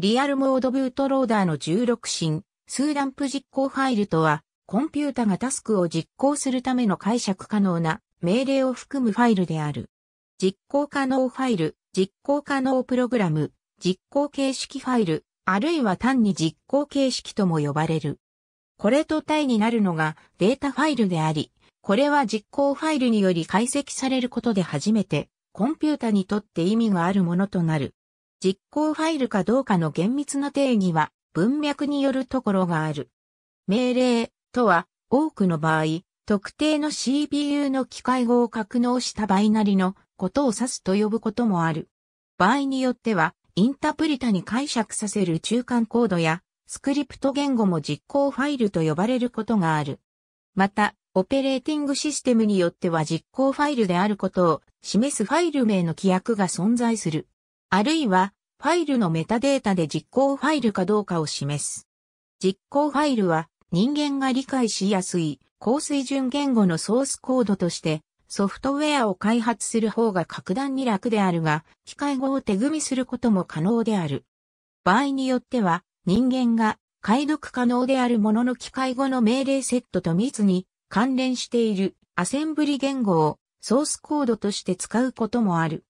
リアルモードブートローダーの16進、数ランプ実行ファイルとは、コンピュータがタスクを実行するための解釈可能な命令を含むファイルである。実行可能ファイル、実行可能プログラム、実行形式ファイル、あるいは単に実行形式とも呼ばれる。これと対になるのがデータファイルであり、これは実行ファイルにより解析されることで初めて、コンピュータにとって意味があるものとなる。実行ファイルかどうかの厳密な定義は文脈によるところがある。命令とは多くの場合、特定の CPU の機械語を格納したバイナリのことを指すと呼ぶこともある。場合によっては、インタプリタに解釈させる中間コードや、スクリプト言語も実行ファイルと呼ばれることがある。また、オペレーティングシステムによっては実行ファイルであることを示すファイル名の規約が存在する。あるいは、ファイルのメタデータで実行ファイルかどうかを示す。実行ファイルは、人間が理解しやすい、高水準言語のソースコードとして、ソフトウェアを開発する方が格段に楽であるが、機械語を手組みすることも可能である。場合によっては、人間が解読可能であるものの機械語の命令セットと密に関連しているアセンブリ言語をソースコードとして使うこともある。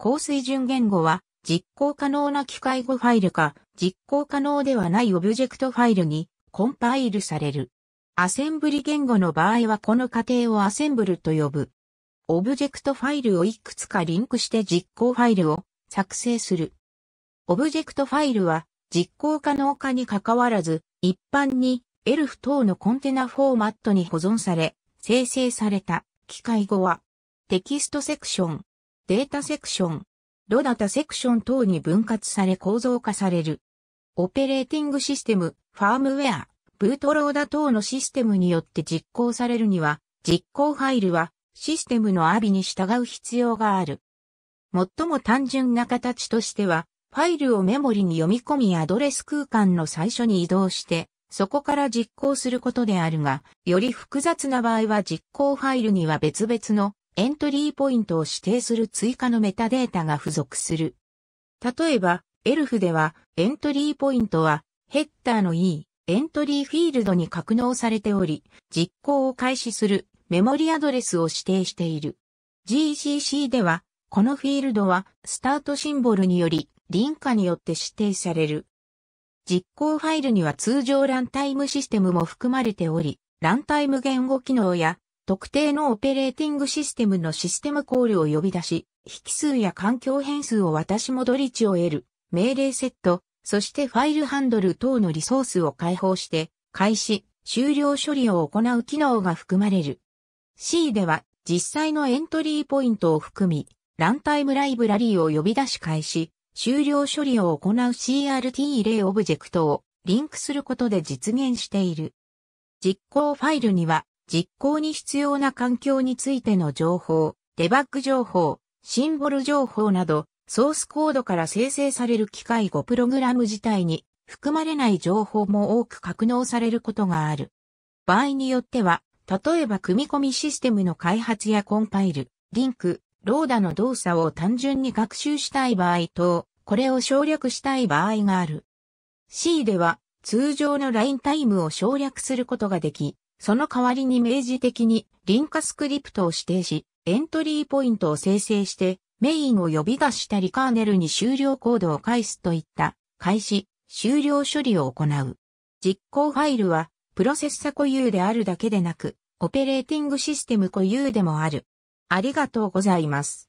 高水準言語は、実行可能な機械語ファイルか、実行可能ではないオブジェクトファイルにコンパイルされる。アセンブリ言語の場合はこの過程をアセンブルと呼ぶ。オブジェクトファイルをいくつかリンクして実行ファイルを作成する。オブジェクトファイルは実行可能かに関わらず、一般にエルフ等のコンテナフォーマットに保存され、生成された機械語はテキストセクション、データセクション、ロダタセクション等に分割され構造化される。オペレーティングシステム、ファームウェア、ブートローダ等のシステムによって実行されるには、実行ファイルはシステムのアビに従う必要がある。最も単純な形としては、ファイルをメモリに読み込みアドレス空間の最初に移動して、そこから実行することであるが、より複雑な場合は実行ファイルには別々のエントリーポイントを指定する追加のメタデータが付属する。例えば、エルフでは、エントリーポイントは、ヘッダーの E、エントリーフィールドに格納されており、実行を開始するメモリアドレスを指定している。GCC では、このフィールドは、スタートシンボルにより、輪下によって指定される。実行ファイルには通常ランタイムシステムも含まれており、ランタイム言語機能や特定のオペレーティングシステムのシステムコールを呼び出し、引数や環境変数を渡し戻り値を得る、命令セット、そしてファイルハンドル等のリソースを開放して、開始、終了処理を行う機能が含まれる。C では、実際のエントリーポイントを含み、ランタイムライブラリーを呼び出し開始、終了処理を行う CRT 例オブジェクトをリンクすることで実現している。実行ファイルには実行に必要な環境についての情報、デバッグ情報、シンボル情報など、ソースコードから生成される機械語プログラム自体に含まれない情報も多く格納されることがある。場合によっては、例えば組み込みシステムの開発やコンパイル、リンク、ローダの動作を単純に学習したい場合と、これを省略したい場合がある。C では、通常のラインタイムを省略することができ、その代わりに明示的にリンカスクリプトを指定し、エントリーポイントを生成して、メインを呼び出したりカーネルに終了コードを返すといった開始、終了処理を行う。実行ファイルはプロセッサ固有であるだけでなく、オペレーティングシステム固有でもある。ありがとうございます。